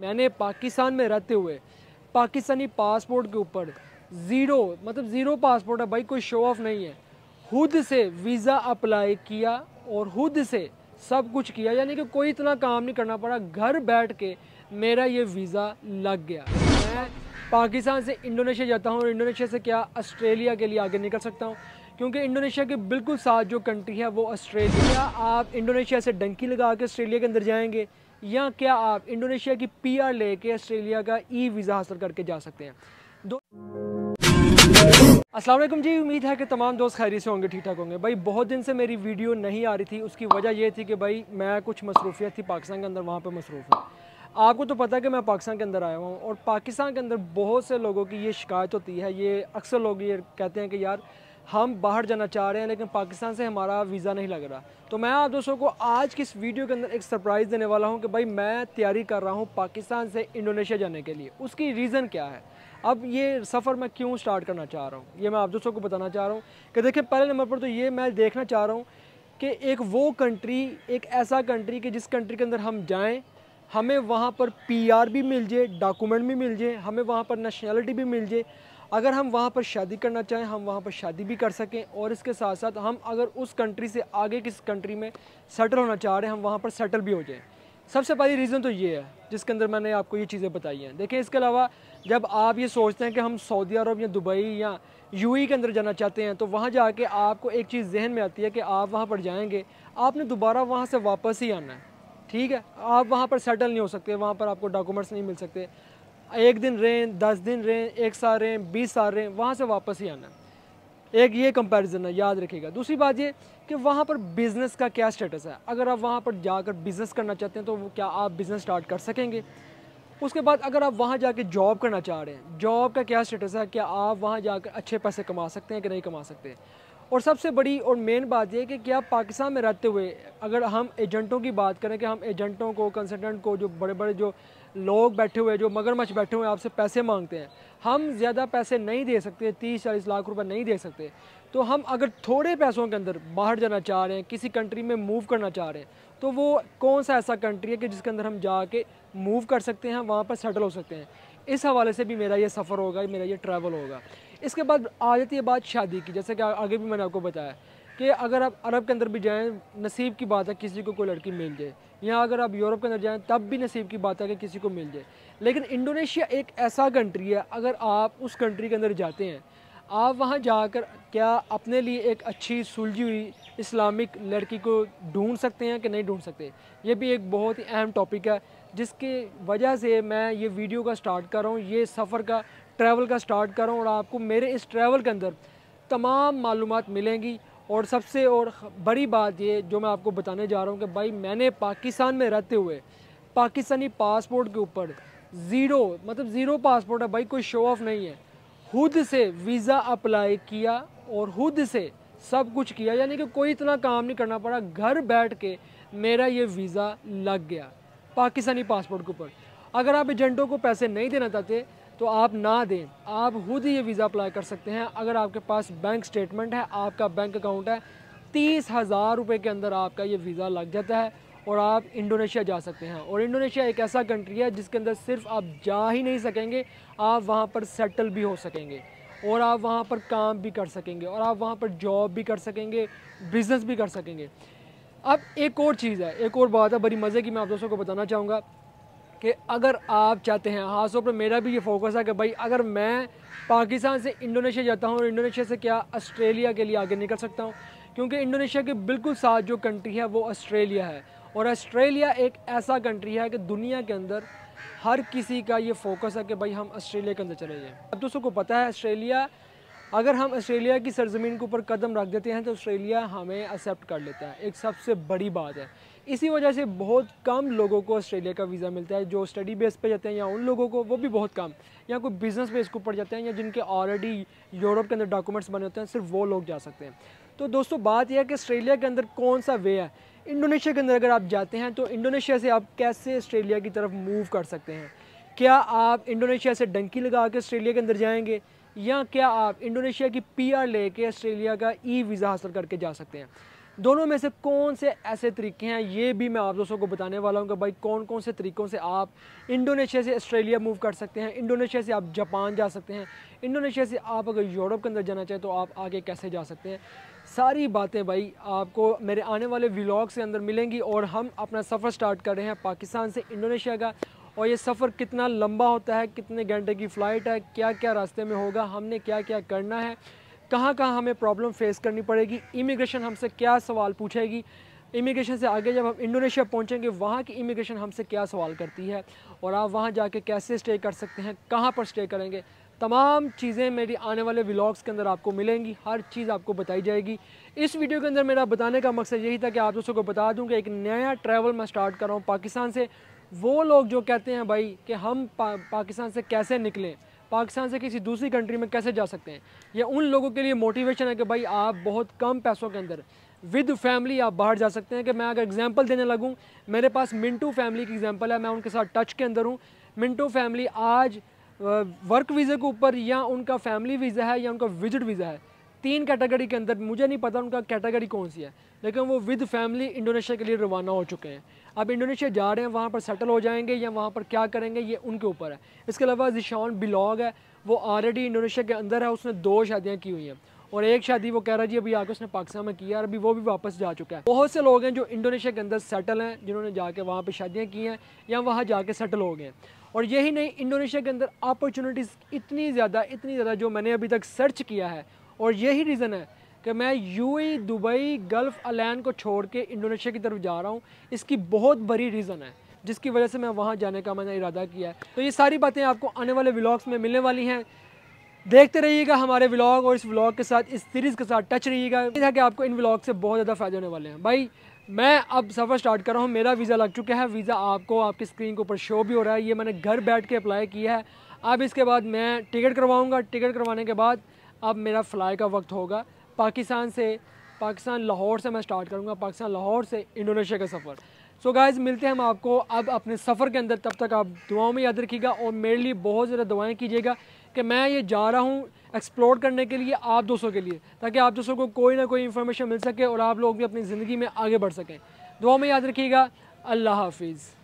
मैंने पाकिस्तान में रहते हुए पाकिस्तानी पासपोर्ट के ऊपर ज़ीरो मतलब ज़ीरो पासपोर्ट है भाई कोई शो ऑफ नहीं है खुद से वीज़ा अप्लाई किया और खुद से सब कुछ किया यानी कि कोई इतना काम नहीं करना पड़ा घर बैठ के मेरा ये वीज़ा लग गया मैं पाकिस्तान से इंडोनेशिया जाता हूँ और इंडोनेशिया से क्या ऑस्ट्रेलिया के लिए आगे निकल सकता हूँ क्योंकि इंडोनेशिया के बिल्कुल साथ जो कंट्री है वो ऑस्ट्रेलिया आप इंडोनेशिया से डंकी लगा के ऑस्ट्रेलिया के अंदर जाएंगे या क्या आप इंडोनेशिया की पी आर लेके ऑस्ट्रेलिया का ई वीज़ा हासिल करके जा सकते हैं दो असलम जी उम्मीद है कि तमाम दोस्त खैरी से होंगे ठीक ठाक होंगे भाई बहुत दिन से मेरी वीडियो नहीं आ रही थी उसकी वजह यह थी कि भाई मैं कुछ मसरूफियत थी पाकिस्तान के अंदर वहाँ पर मसरूफ़ हूँ आपको तो पता है कि मैं पाकिस्तान के अंदर आया हुआ हूँ और पाकिस्तान के अंदर बहुत से लोगों की ये शिकायत होती है ये अक्सर लोग ये कहते हैं कि यार हम बाहर जाना चाह रहे हैं लेकिन पाकिस्तान से हमारा वीज़ा नहीं लग रहा तो मैं आप दोस्तों को आज की इस वीडियो के अंदर एक सरप्राइज़ देने वाला हूँ कि भाई मैं तैयारी कर रहा हूँ पाकिस्तान से इंडोनेशिया जाने के लिए उसकी रीज़न क्या है अब ये सफ़र मैं क्यों स्टार्ट करना चाह रहा हूँ ये मैं आप दोस्तों को बताना चाह रहा हूँ कि देखें पहले नंबर पर तो ये मैं देखना चाह रहा हूँ कि एक वो कंट्री एक ऐसा कंट्री कि जिस कंट्री के अंदर हम जाएँ हमें वहाँ पर पीआर भी मिल जाए डॉक्यूमेंट भी मिल जाए हमें वहाँ पर नेशनैलिटी भी मिल जाए अगर हम वहाँ पर शादी करना चाहें हम वहाँ पर शादी भी कर सकें और इसके साथ साथ हम अगर उस कंट्री से आगे किस कंट्री में सेटल होना चाह रहे हैं हम वहाँ पर सेटल भी हो जाएँ सबसे पहली रीज़न तो ये है जिसके अंदर मैंने आपको ये चीज़ें बताई हैं देखें इसके अलावा जब आप ये सोचते हैं कि हम सऊदी अरब या दुबई या यू के अंदर जाना चाहते हैं तो वहाँ के आपको एक चीज़ जहन में आती है कि आप वहाँ पर जाएंगे आपने दोबारा वहाँ से वापस ही आना है ठीक है आप वहाँ पर सेटल नहीं हो सकते वहाँ पर आपको डॉक्यूमेंट्स नहीं मिल सकते एक दिन रहें दस दिन रहें एक साल रहें बीस साल रहें वहाँ से वापस ही आना एक ये कंपैरिजन है याद रखिएगा दूसरी बात ये कि वहाँ पर बिज़नेस का क्या स्टेटस है अगर आप वहाँ पर जाकर बिज़नेस करना चाहते हैं तो क्या आप बिज़नेस स्टार्ट कर सकेंगे उसके बाद अगर आप वहाँ जाकर जॉब करना चाह रहे हैं जॉब का क्या स्टेटस है क्या आप वहाँ जाकर अच्छे पैसे कमा सकते हैं कि नहीं कमा सकते और सबसे बड़ी और मेन बात यह कि क्या पाकिस्तान में रहते हुए अगर हम एजेंटों की बात करें कि हम एजेंटों को कंसल्टेंट को जो बड़े बड़े जो लोग बैठे हुए जो मगरमच्छ बैठे हुए आपसे पैसे मांगते हैं हम ज़्यादा पैसे नहीं दे सकते तीस चालीस लाख रुपए नहीं दे सकते तो हम अगर थोड़े पैसों के अंदर बाहर जाना चाह रहे हैं किसी कंट्री में मूव करना चाह रहे हैं तो वो कौन सा ऐसा कंट्री है कि जिसके अंदर हम जाके मूव कर सकते हैं वहाँ पर सेटल हो सकते हैं इस हवाले से भी मेरा ये सफ़र होगा मेरा ये ट्रैवल होगा इसके बाद आ जाती है बात शादी की जैसे कि आगे भी मैंने आपको बताया कि अगर आप अरब के अंदर भी जाएँ नसीब की बात है किसी को कोई लड़की मिल जाए या अगर आप यूरोप के अंदर जाएँ तब भी नसीब की बात है कि किसी को मिल जाए लेकिन इंडोनेशिया एक ऐसा कंट्री है अगर आप उस कंट्री के अंदर जाते हैं आप वहाँ जाकर क्या अपने लिए एक अच्छी सुलझी हुई इस्लामिक लड़की को ढूंढ सकते हैं कि नहीं ढूंढ सकते ये भी एक बहुत ही अहम टॉपिक है जिसकी वजह से मैं ये वीडियो का स्टार्ट कर रहा हूँ ये सफ़र का ट्रैवल का स्टार्ट कर रहा हूँ और आपको मेरे इस ट्रैवल के अंदर तमाम मालूम मिलेंगी और सबसे और बड़ी बात ये जो मैं आपको बताने जा रहा हूँ कि भाई मैंने पाकिस्तान में रहते हुए पाकिस्तानी पासपोर्ट के ऊपर ज़ीरो मतलब ज़ीरो पासपोर्ट है भाई कोई शो ऑफ नहीं है खुद से वीज़ा अप्लाई किया और खुद से सब कुछ किया यानी कि कोई इतना काम नहीं करना पड़ा घर बैठ के मेरा ये वीज़ा लग गया पाकिस्तानी पासपोर्ट के ऊपर अगर आप एजेंटों को पैसे नहीं देना चाहते तो आप ना दें आप खुद ही ये वीज़ा अप्लाई कर सकते हैं अगर आपके पास बैंक स्टेटमेंट है आपका बैंक अकाउंट है तीस हज़ार रुपये के अंदर आपका ये वीज़ा लग जाता है और आप इंडोनेशिया जा सकते हैं और इंडोनेशिया एक ऐसा कंट्री है जिसके अंदर सिर्फ आप जा ही नहीं सकेंगे आप वहाँ पर सेटल भी हो सकेंगे और आप वहाँ पर काम भी कर सकेंगे और आप वहाँ पर जॉब भी कर सकेंगे बिज़नेस भी कर सकेंगे अब एक और चीज़ है एक और बात है बड़ी मज़े की मैं आप दोस्तों को बताना चाहूँगा कि अगर आप चाहते हैं ख़ास हाँ, तौर पर मेरा भी ये फोकस है कि भाई अगर मैं पाकिस्तान से इंडोनेशिया जाता हूँ और इंडोनेशिया से क्या ऑस्ट्रेलिया के लिए आगे निकल सकता हूँ क्योंकि इंडोनेशिया के बिल्कुल साथ जो कंट्री है वो ऑस्ट्रेलिया है और ऑस्ट्रेलिया एक ऐसा कंट्री है कि दुनिया के अंदर हर किसी का ये फोकस है कि भाई हम ऑस्ट्रेलिया के अंदर चले जाएँ अब दोस्तों को पता है ऑस्ट्रेलिया अगर हम ऑस्ट्रेलिया की सरजमीन के ऊपर कदम रख देते हैं तो ऑस्ट्रेलिया हमें एक्सेप्ट कर लेता है एक सबसे बड़ी बात है इसी वजह से बहुत कम लोगों को ऑस्ट्रेलिया का वीज़ा मिलता है जो स्टडी बेस पे जाते हैं या उन लोगों को वो भी बहुत कम या कोई बिज़नेस बेस के ऊपर जाते हैं या जिनके ऑलरेडी यूरोप के अंदर डॉक्यूमेंट्स बने होते हैं सिर्फ वो लोग जा सकते हैं तो दोस्तों बात यह है कि ऑस्ट्रेलिया के अंदर कौन सा वे है इंडोनेशिया के अंदर अगर आप जाते हैं तो इंडोनेशिया से आप कैसे ऑस्ट्रेलिया की तरफ मूव कर सकते हैं क्या आप इंडोनेशिया से डंकी लगा के ऑस्ट्रेलिया के अंदर जाएंगे या क्या आप इंडोनेशिया की पीआर लेके ऑस्ट्रेलिया का ई e वीज़ा हासिल करके जा सकते हैं दोनों में से कौन से ऐसे तरीके हैं ये भी मैं आप दोस्तों को बताने वाला हूँ कि भाई कौन कौन से तरीक़ों से आप इंडोनेशिया से ऑस्ट्रेलिया मूव कर सकते हैं इंडोनेशिया से आप जापान जा सकते हैं इंडोनेशिया से आप अगर यूरोप के अंदर जाना चाहें तो आप आगे कैसे जा सकते हैं सारी बातें भाई आपको मेरे आने वाले व्लॉग के अंदर मिलेंगी और हम अपना सफ़र स्टार्ट कर रहे हैं पाकिस्तान से इंडोनेशिया का और ये सफ़र कितना लंबा होता है कितने घंटे की फ़्लाइट है क्या क्या रास्ते में होगा हमने क्या क्या करना है कहाँ कहाँ हमें प्रॉब्लम फेस करनी पड़ेगी इमिग्रेशन हमसे क्या सवाल पूछेगी इमिग्रेशन से आगे जब हम इंडोनेशिया पहुंचेंगे वहाँ की इमिग्रेशन हमसे क्या सवाल करती है और आप वहाँ जाके कैसे स्टे कर सकते हैं कहाँ पर स्टे करेंगे तमाम चीज़ें मेरी आने वाले व्लॉग्स के अंदर आपको मिलेंगी हर चीज़ आपको बताई जाएगी इस वीडियो के अंदर मेरा बताने का मकसद यही था कि आप दोस्तों को बता दूँ कि एक नया ट्रैवल मैं स्टार्ट कर रहा हूँ पाकिस्तान से वो लोग जो कहते हैं भाई कि हम पा, पाकिस्तान से कैसे निकलें पाकिस्तान से किसी दूसरी कंट्री में कैसे जा सकते हैं यह उन लोगों के लिए मोटिवेशन है कि भाई आप बहुत कम पैसों के अंदर विद फैमिली आप बाहर जा सकते हैं कि मैं अगर एग्जांपल देने लगूं मेरे पास मिंटू फैमिली की एग्जांपल है मैं उनके साथ टच के अंदर हूँ मिंटू फैमिली आज वर्क वीज़े के ऊपर या उनका फैमिली वीज़ा है या उनका विजिट वीज़ा है तीन कैटेगरी के अंदर मुझे नहीं पता उनका कैटेगरी कौन सी है लेकिन वो विद फैमिली इंडोनेशिया के लिए रवाना हो चुके हैं अब इंडोनेशिया जा रहे हैं वहाँ पर सेटल हो जाएंगे या वहाँ पर क्या करेंगे ये उनके ऊपर है इसके अलावा जिशान बिलॉग है वो ऑलरेडी इंडोनेशिया के अंदर है उसने दो शादियाँ की हुई हैं और एक शादी वो कह रहा है जी अभी आके उसने पाकिस्तान में किया और अभी वो भी वापस जा चुका है बहुत से लोग हैं जो इंडोनेशिया के अंदर सेटल हैं जिन्होंने जाके वहाँ पर शादियाँ की हैं या वहाँ जाके सेटल हो गए हैं और यही नहीं इंडोनेशिया के अंदर अपॉर्चुनिटीज़ इतनी ज़्यादा इतनी ज़्यादा जो मैंने अभी तक सर्च किया है और यही रीज़न है कि मैं यूएई दुबई गल्फ़ अलैन को छोड़ के इंडोनेशिया की तरफ जा रहा हूँ इसकी बहुत बड़ी रीज़न है जिसकी वजह से मैं वहाँ जाने का मैंने इरादा किया है तो ये सारी बातें आपको आने वाले व्लॉग्स में मिलने वाली हैं देखते रहिएगा हमारे व्लॉग और इस व्लॉग के साथ इस सीरीज़ के साथ टच रहिएगा है कि आपको इन व्लॉग से बहुत ज़्यादा फ़ायदे होने वाले हैं भाई मैं अब सफ़र स्टार्ट कर रहा हूँ मेरा वीज़ा लग चुका है वीज़ा आपको आपकी स्क्रीन के ऊपर शो भी हो रहा है ये मैंने घर बैठ के अप्लाई किया है अब इसके बाद मैं टिकट करवाऊँगा टिकट करवाने के बाद अब मेरा फ्लाई का वक्त होगा पाकिस्तान से पाकिस्तान लाहौर से मैं स्टार्ट करूँगा पाकिस्तान लाहौर से इंडोनेशिया का सफ़र सो so गाइज़ मिलते हैं हम आपको अब अपने सफ़र के अंदर तब तक आप दुआओं में याद रखिएगा और मेरे लिए बहुत ज़्यादा दुआएं कीजिएगा कि मैं ये जा रहा हूँ एक्सप्लोर करने के लिए आप दोस्तों के लिए ताकि आप दोस्तों को कोई ना कोई इन्फॉर्मेशन मिल सके और आप लोग भी अपनी ज़िंदगी में आगे बढ़ सकें दुआ में याद रखिएगा अल्लाह हाफिज़